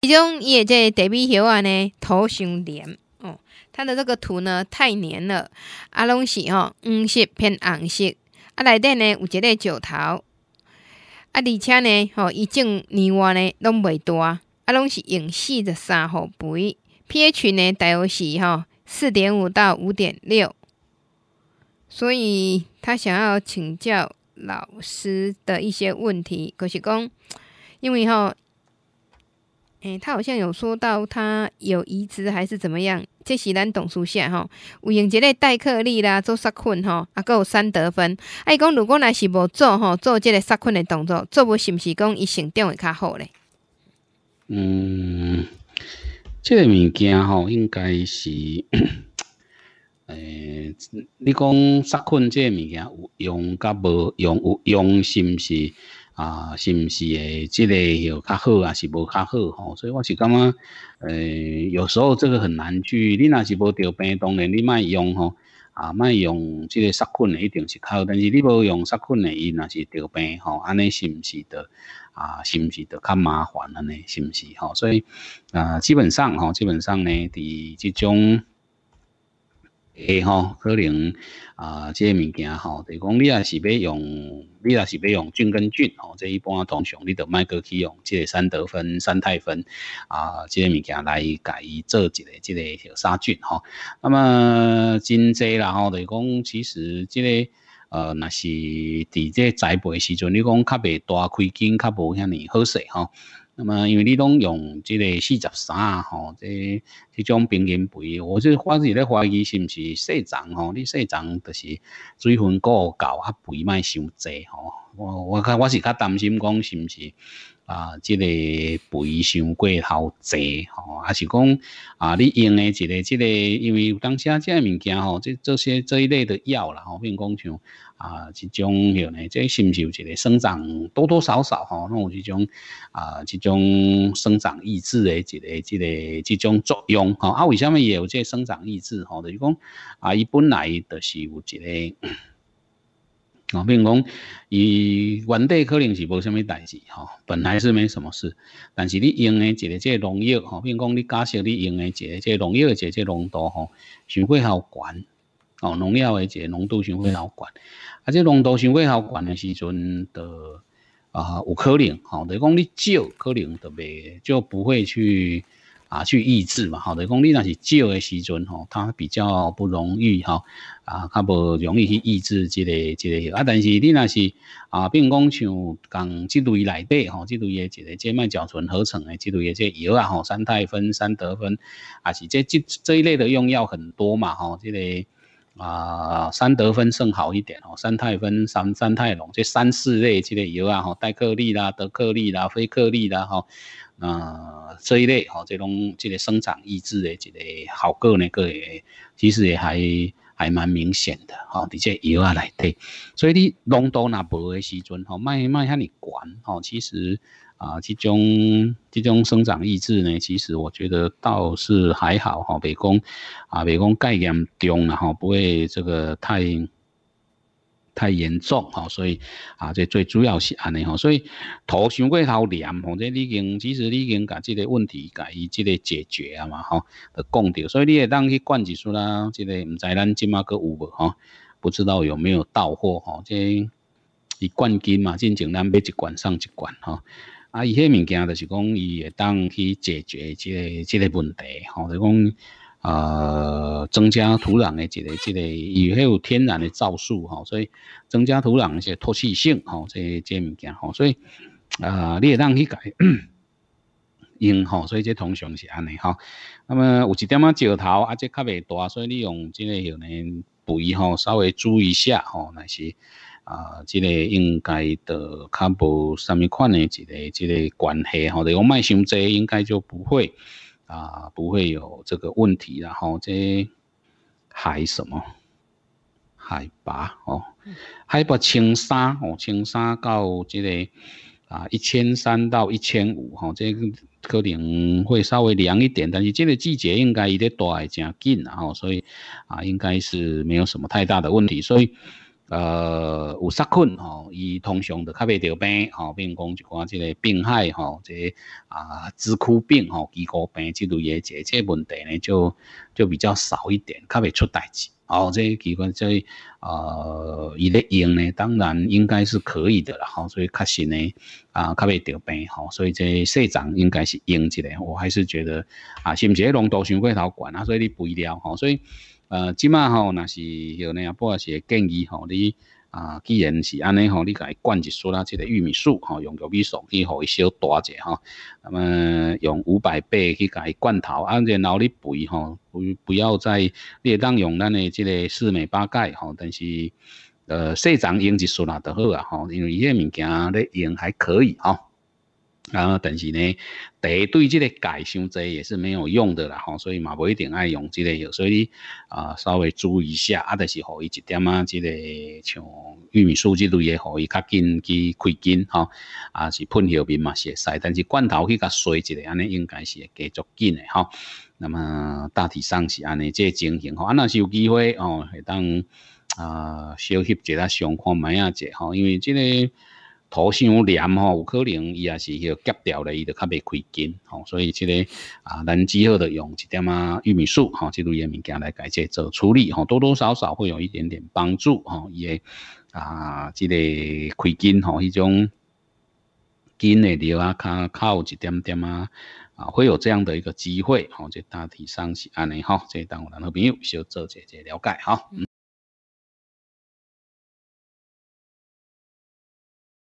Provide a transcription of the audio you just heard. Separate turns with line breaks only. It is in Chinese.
其中，伊个在大米苗啊呢，头上黏哦，它的这个土呢太黏了，啊拢是吼黄色偏红色，啊内底呢有一个石头，啊而且呢吼伊种年洼呢拢袂大，啊拢是用四十三号肥，pH 呢大约是吼四点五到五点六，所以他想要请教老师的一些问题，就是讲，因为吼。诶，他好像有说到他有移植还是怎么样？这是咱董书下哈，有用这个代克利啦，做杀菌哈，啊，有三得分。啊，伊讲如果若是无做吼，做即个杀菌的动作，做无是毋是讲伊成长会较好咧？
嗯，即个物件吼，应该是，诶，你讲杀菌即个物件有用甲无用，有用是毋是。啊，是毋是诶，这个有较好啊，是无较好吼？所以我是感觉，诶，有时候这个很难去。你若是无得病，当然你卖用吼，啊卖用这个杀菌的一定是好。但是你无用杀菌的，伊若是得病吼，安尼是毋是的？啊，是毋是的？较麻烦安尼，是毋是吼？所以，啊，基本上吼，基本上呢，伫即种。诶吼，可能啊，即个物件吼，就是讲你也是要用，你也是要用菌跟菌吼，即一般通常你都买过去用，即个三德分、三泰分啊，这个物件来伊做一个即个小杀菌吼，那么真济啦吼，就是讲，其实这个。呃，那是伫这栽培时阵，你讲较袂大亏本，较无遐尼好势吼、那么，因为你拢用这个四十三吼，这这种平均肥，我就我自咧在怀疑是毋是细长吼，你细长就是水分过高啊，肥卖伤济吼，我我我是较担心讲是毋是。啊，这个不宜过头侪吼，还是讲啊，你用的这个、这个，因为有当即这物件吼，即这些这一类的药啦吼，如讲像啊，这种吼呢，这是不是有一个生长多多少少吼，有这种啊，这种生长抑制的这个、这个、这种作用吼，啊，为什么也有这生长抑制吼？就是讲啊，伊本来就是有一个。哦，比如讲，伊原底可能是无什么代志，吼，本来是没什么事，但是你用诶一个即农药，吼，比如讲你假设你用诶一个即农药诶一个即浓度，吼，相对好悬，哦，农药诶个浓度相对好悬，啊，即浓度相对好悬诶时阵，的啊，有可能，吼，就讲你少，可能就未就不会去。啊，去抑制嘛，好，就讲你那是少的时阵吼，它比较不容易吼，啊，较无容易去抑制这个这个药啊。但是你那是啊，并讲像讲这类内底吼，这类一个降脉角醇合成的这类的这药啊吼，三肽酚、三得分，啊是这这这一类的用药很多嘛吼，这个。啊，三德芬胜好一点哦，三泰芬、三三泰龙，这三四类这类油啊，吼，代克利啦、德克利啦、菲克利啦，吼，啊，这一类吼，这种这个生长抑制的这个好个那个，其实也还还蛮明显的，吼，直接油啊来对，所以你浓度那薄的时阵，吼，卖卖向你管，吼，其实。啊，这种这种生长意志呢，其实我觉得倒是还好哈。北讲啊，北讲概念重了哈，不会这个太太严重哈。所以啊，这最主要是安尼哈。所以头伤过头黏，或者已经其实已经把这个问题，给伊即个解决啊嘛哈，都讲到。所以你也当去灌几束啦，即个唔知咱今麦个有无哈？不知道有没有到货哈？即一冠军嘛，正前咱每一管上一管哈。啊，伊迄物件就是讲，伊会当去解决即个即个问题，吼，就讲呃增加土壤的一个即个有迄天然的造素，吼，所以增加土壤一些透气性，吼，这些这物件，吼，所以啊，你会当去改用，吼，所以这通常是安尼，吼。那么有一点啊，石头啊，即较袂大，所以你用这个样呢，肥吼，稍微注意一下，吼，那是。啊，这个应该的，较无什么款的，一个，这个关系吼。如讲卖伤济，应该就不会啊，不会有这个问题啦吼。这海什么？海拔哦，海拔青沙哦，青沙到这个啊，一千三到一千五吼，这可能会稍微凉一点，但是这个季节应该伊都大正紧，然后，所以啊，应该是没有什么太大的问题，所以。呃，有杀菌吼，伊通常就较袂着病吼，比如讲一寡即个病害吼，即啊支枯病吼、枯枯病即类野者，即问题呢就就比较少一点，较袂出大事。哦，即机关即呃，伊咧用呢，当然应该是可以的啦。吼，所以确实呢，啊，较袂着病吼，所以这社长应该是用一个，我还是觉得啊，是唔是浓度伤过头管啊？所以你肥料吼，所以。呃，即马吼，若是吼呢，阿波是建议吼你啊，既然是安尼吼，你家灌一束啦，即个玉米束吼，用玉米束去，吼伊小大者吼，那么用五百倍去家灌头，啊，然后你肥吼，不不要再，你会当用咱的即个四美八钙吼，但是呃，细针用一束啦就好啊吼，因为伊个物件咧用还可以吼。啊，但是呢，茶对这个改伤侪也是没有用的啦吼，所以嘛，不一定爱用个药，所以啊，稍微注意一下啊，但是可以一点啊，这个像玉米素之类的，可以较紧去开根吼，啊是喷药面嘛，是会使，但是罐头去甲洗一下，安尼应该是会继续紧的吼。那么大体上是安尼，这情形吼，啊那是有机会哦，当啊，小翕一下相看门啊，一下吼，因为这个。土上黏吼，有可能伊也是个夹掉咧，伊就较袂开筋吼。所以即个啊，咱只好的用一点啊玉米素吼，即类诶物件来解这做处理吼，多多少少会有一点点帮助吼。伊诶啊，即个开筋吼，迄种筋诶料啊，较有一点点啊啊，会有这样的一个机会吼。这大体上是安尼吼，这当我和朋友小做者者了解
吼。嗯